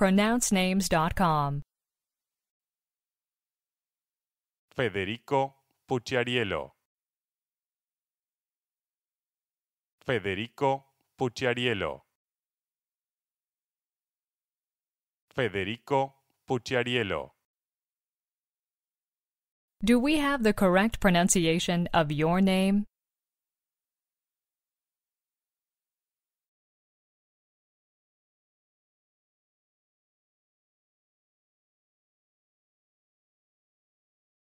pronouncenames.com. Federico Pucciariello. Federico Pucciariello. Federico Pucciariello. Do we have the correct pronunciation of your name?